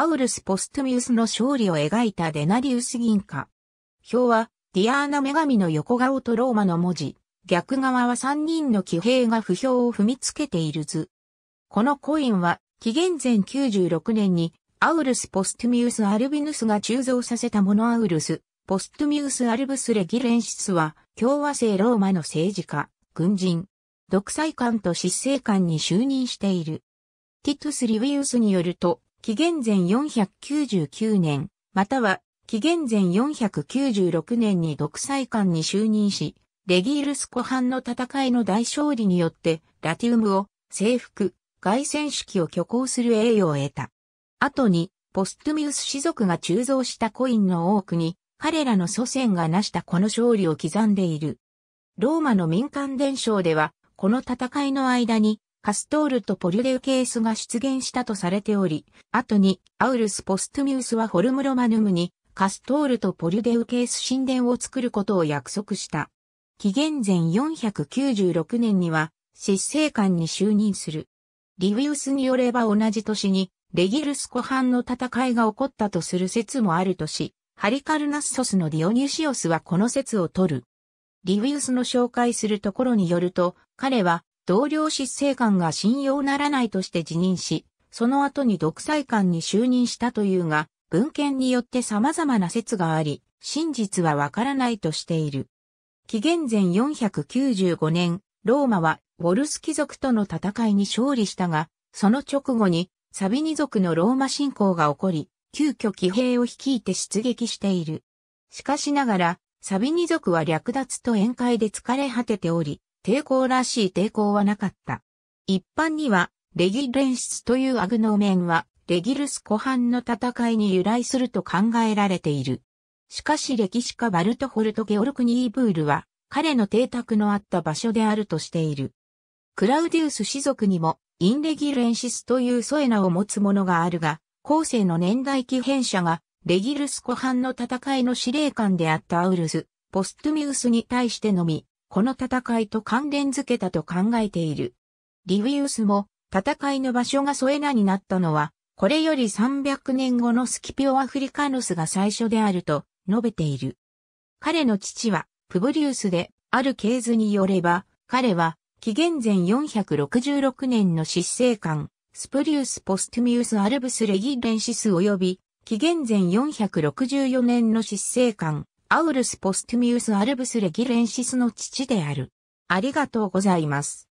アウルス・ポストミウスの勝利を描いたデナリウス銀貨。表は、ディアーナ女神の横顔とローマの文字、逆側は三人の騎兵が不評を踏みつけている図。このコインは、紀元前96年に、アウルス・ポストミウス・アルビヌスが鋳造させたモノアウルス、ポストミウス・アルブス・レギレンシスは、共和制ローマの政治家、軍人、独裁官と執政官に就任している。ティトゥス・リウィウスによると、紀元前499年、または紀元前496年に独裁官に就任し、レギールス湖畔の戦いの大勝利によって、ラティウムを征服、外戦式を挙行する栄誉を得た。後に、ポストミウス氏族が鋳造したコインの多くに、彼らの祖先が成したこの勝利を刻んでいる。ローマの民間伝承では、この戦いの間に、カストールとポリュデウケースが出現したとされており、後にアウルス・ポストミウスはホルムロマヌムにカストールとポリュデウケース神殿を作ることを約束した。紀元前496年には執政官に就任する。リウィウスによれば同じ年にレギルス湖畔の戦いが起こったとする説もあるとし、ハリカルナッソスのディオニュシオスはこの説を取る。リウィウスの紹介するところによると、彼は同僚執政官が信用ならないとして辞任し、その後に独裁官に就任したというが、文献によって様々な説があり、真実はわからないとしている。紀元前495年、ローマはウォルス貴族との戦いに勝利したが、その直後にサビニ族のローマ侵攻が起こり、急遽騎兵を率いて出撃している。しかしながら、サビニ族は略奪と宴会で疲れ果てており、抵抗らしい抵抗はなかった。一般には、レギレンシスというアグノーメンは、レギルス湖畔の戦いに由来すると考えられている。しかし歴史家バルトホルト・ゲオルクニーブールは、彼の邸宅のあった場所であるとしている。クラウディウス氏族にも、インレギレンシスというソエナを持つものがあるが、後世の年代記編者が、レギルス湖畔の戦いの司令官であったアウルス、ポストミウスに対してのみ、この戦いと関連づけたと考えている。リウィウスも、戦いの場所がソエナになったのは、これより300年後のスキピオ・アフリカノスが最初であると述べている。彼の父は、プブリウスで、ある系図によれば、彼は、紀元前466年の執政官、スプリウス・ポストミウス・アルブス・レギレンシス及び、紀元前464年の執政官、アウルス・ポストミウス・アルブス・レギレンシスの父である。ありがとうございます。